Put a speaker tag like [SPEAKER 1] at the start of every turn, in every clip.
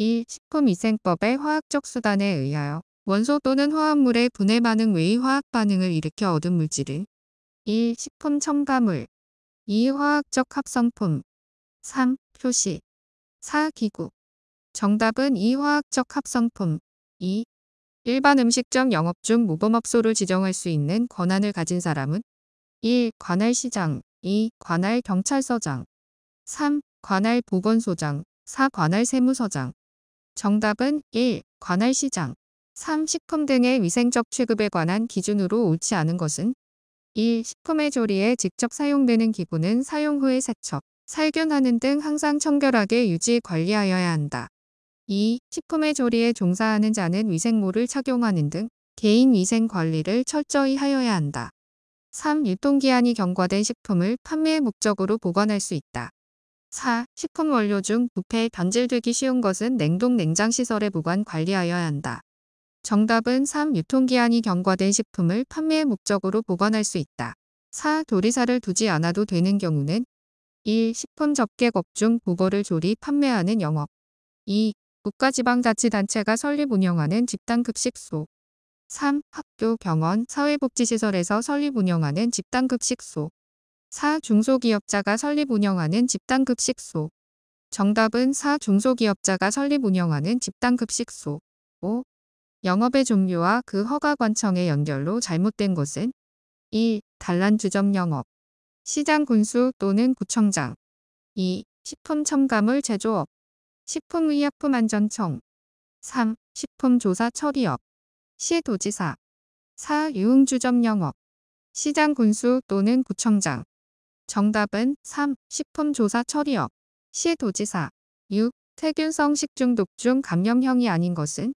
[SPEAKER 1] 1. 식품위생법의 화학적 수단에 의하여 원소 또는 화합물의 분해 반응 외의 화학 반응을 일으켜 얻은 물질은 1. 식품 첨가물 2. 화학적 합성품 3. 표시 4. 기구 정답은 2. 화학적 합성품 2. 일반 음식점 영업 중 모범업소를 지정할 수 있는 권한을 가진 사람은 1. 관할 시장 2. 관할 경찰서장 3. 관할 보건소장 4. 관할 세무서장 정답은 1. 관할시장 3. 식품 등의 위생적 취급에 관한 기준으로 옳지 않은 것은 1. 식품의 조리에 직접 사용되는 기구는 사용 후에 세척, 살균하는 등 항상 청결하게 유지 관리하여야 한다. 2. 식품의 조리에 종사하는 자는 위생물을 착용하는 등 개인 위생 관리를 철저히 하여야 한다. 3. 유통기한이 경과된 식품을 판매 목적으로 보관할 수 있다. 4. 식품 원료 중 부패 변질되기 쉬운 것은 냉동 냉장 시설에 보관 관리하여야 한다. 정답은 3. 유통기한이 경과된 식품을 판매의 목적으로 보관할 수 있다. 4. 조리사를 두지 않아도 되는 경우는 1. 식품 접객업 중 보거를 조리 판매하는 영업 2. 국가지방자치단체가 설립 운영하는 집단급식소 3. 학교, 병원, 사회복지시설에서 설립 운영하는 집단급식소 4. 중소기업자가 설립 운영하는 집단급식소 정답은 4. 중소기업자가 설립 운영하는 집단급식소 5. 영업의 종류와 그 허가관청의 연결로 잘못된 것은 1. 단란주점 영업 시장 군수 또는 구청장 2. 식품 첨가물 제조업 식품의약품안전청 3. 식품조사 처리업 시도지사 4. 유흥주점 영업 시장 군수 또는 구청장 정답은 3. 식품조사 처리업. 시도지사. 6. 태균성 식중독 중 감염형이 아닌 것은?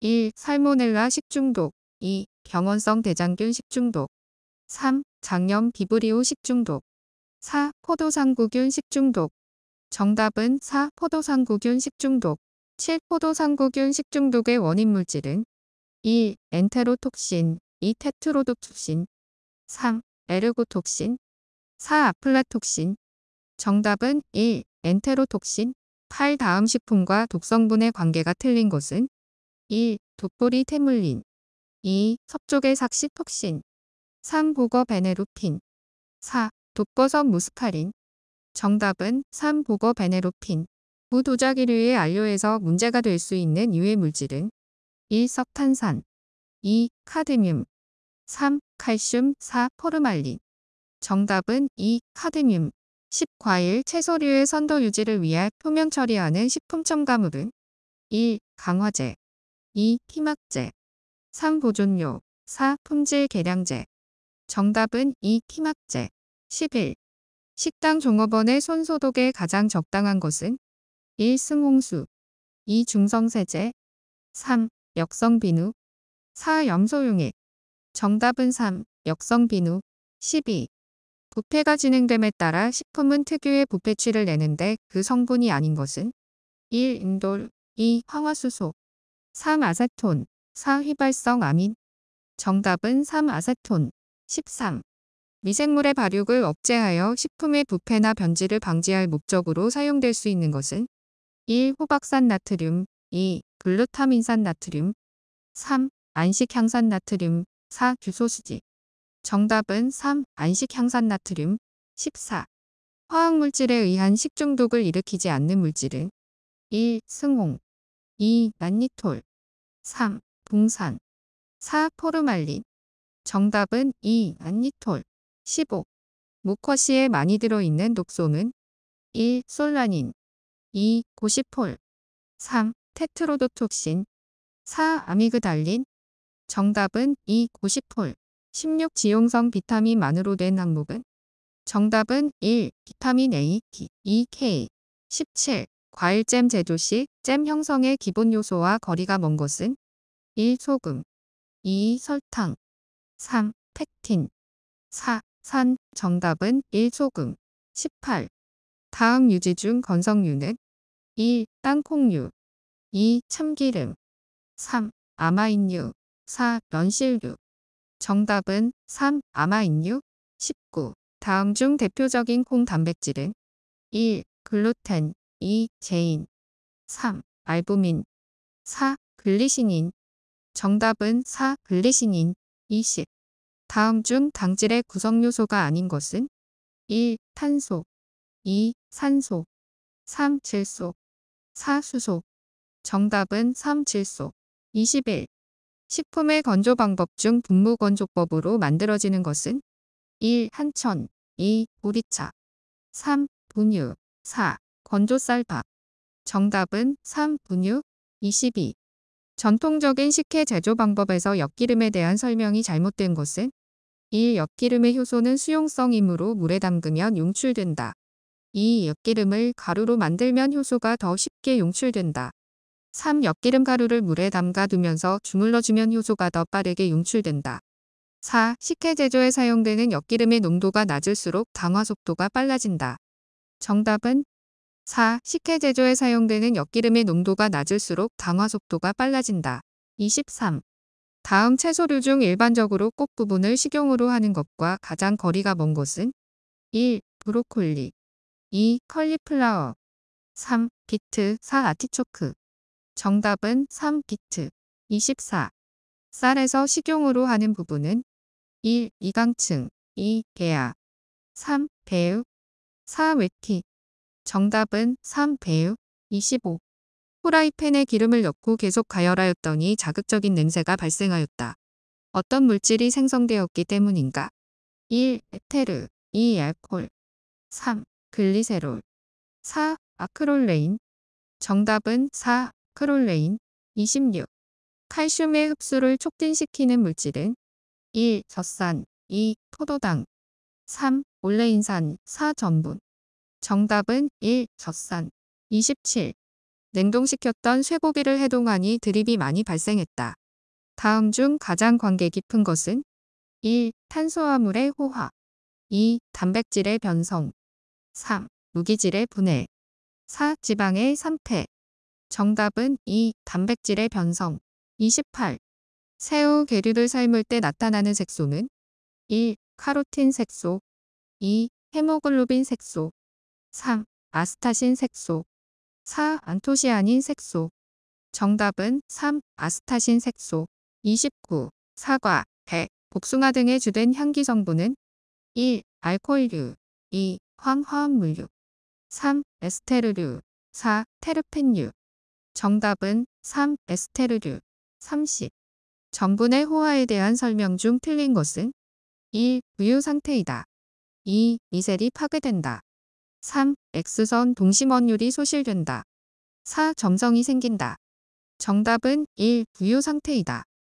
[SPEAKER 1] 1. 살모넬라 식중독 2. 병원성 대장균 식중독 3. 장염 비브리오 식중독 4. 포도상구균 식중독 정답은 4. 포도상구균 식중독 7. 포도상구균 식중독의 원인 물질은 1. 엔테로톡신 2. 테트로독톡신 3. 에르고톡신 4. 아플라톡신 정답은 1. 엔테로톡신 8. 다음 식품과 독성분의 관계가 틀린 것은 1. 독보리 테물린 2. 섭쪽의 삭시톡신 3. 보거 베네로핀 4. 독버섯 무스파린 정답은 3. 보거 베네로핀 9. 도자기류의 안료에서 문제가 될 수 있는 유해 물질은 1. 석탄산 2. 카드뮴 3. 칼슘 4. 포르말린 정답은 2. 카드뮴 10. 과일, 채소류의 선도 유지를 위해 표면 처리하는 식품 첨가물은 1. 강화제 2. 키막제 3. 보존료 4. 품질 개량제 정답은 2. 키막제 11. 식당 종업원의 손소독에 가장 적당한 것은 1. 승홍수 2. 중성세제 3. 역성비누 4. 염소용액 정답은 3. 역성비누 12. 부패가 진행됨에 따라 식품은 특유의 부패치를 내는데 그 성분이 아닌 것은 1. 인돌 2. 황화수소 3. 아세톤 4. 휘발성 아민 정답은 3. 아세톤 13. 미생물의 발육을 억제하여 식품의 부패나 변질을 방지할 목적으로 사용될 수 있는 것은 1. 호박산 나트륨 2. 글루타민산 나트륨 3. 안식향산 나트륨 4. 규소수지 정답은 3. 안식향산나트륨 14. 화학물질에 의한 식중독을 일으키지 않는 물질은 1. 승홍 2. 만니톨 3. 붕산 4. 포르말린 정답은 2. 안니톨 15. 무커시에 많이 들어있는 독소는 1. 솔라닌 2. 고시폴 3. 테트로도톡신 4. 아미그달린 정답은 2. 고시폴 16. 지용성 비타민만으로 된 항목은? 정답은 1. 비타민 A, E, K 17. 과일잼 제조 시 잼 형성의 기본 요소와 거리가 먼 것은? 1. 소금 2. 설탕 3. 팩틴 4. 산 정답은 1. 소금 18. 다음 유지 중건성류는 1. 땅콩류 2. 참기름 3. 아마인류 4. 런실류 정답은 3. 아마인유 19. 다음 중 대표적인 콩 단백질은 1. 글루텐 2. 제인 3. 알부민 4. 글리신인 정답은 4. 글리신인 20. 다음 중 당질의 구성요소가 아닌 것은 1. 탄소 2. 산소 3. 질소 4. 수소 정답은 3. 질소 21. 식품의 건조 방법 중 분무 건조법으로 만들어지는 것은 1. 한천 2. 보리차 3. 분유 4. 건조쌀밥 정답은 3. 분유 22. 전통적인 식혜 제조 방법에서 엿기름에 대한 설명이 잘못된 것은 1. 엿기름의 효소는 수용성이므로 물에 담그면 용출된다. 2. 엿기름을 가루로 만들면 효소가 더 쉽게 용출된다. 3. 엿기름 가루를 물에 담가두면서 주물러주면 효소가 더 빠르게 용출된다 4. 식혜 제조에 사용되는 엿기름의 농도가 낮을수록 당화 속도가 빨라진다. 정답은 4. 식혜 제조에 사용되는 엿기름의 농도가 낮을수록 당화 속도가 빨라진다. 23. 다음 채소류 중 일반적으로 꽃 부분을 식용으로 하는 것과 가장 거리가 먼 것은 1. 브로콜리 2. 컬리플라워 3. 비트 4. 아티초크 정답은 3기트 24. 쌀에서 식용으로 하는 부분은 1. 이강층 2. 개야 3. 배우 4. 외티 정답은 3. 배우 25. 후라이팬에 기름을 넣고 계속 가열하였더니 자극적인 냄새가 발생하였다. 어떤 물질이 생성되었기 때문인가? 1. 에테르 2. 알콜 3. 글리세롤 4. 아크롤레인 정답은 4. 크롤레인 26. 칼슘의 흡수를 촉진시키는 물질은 1. 젖산 2. 포도당 3. 올레인산 4. 전분 정답은 1. 젖산 27. 냉동시켰던 쇠고기를 해동하니 드립이 많이 발생했다. 다음 중 가장 관계 깊은 것은 1. 탄수화물의 호화 2. 단백질의 변성 3. 무기질의 분해 4. 지방의 산패 정답은 2. 단백질의 변성 28. 새우 계류를 삶을 때 나타나는 색소는 1. 카로틴 색소 2. 헤모글로빈 색소 3. 아스타신 색소 4. 안토시아닌 색소 정답은 3. 아스타신 색소 29. 사과, 배, 복숭아 등의 주된 향기 성분은 1. 알코올류 2. 황화합물류 3. 에스테르류 4. 테르펜류 정답은 3. 에스테르류 30. 전분의 호화에 대한 설명 중 틀린 것은 1. 우유 상태이다. 2. 미셀이 파괴된다. 3. 엑스선 동심원율이 소실된다. 4. 점성이 생긴다. 정답은 1. 부유 상태이다.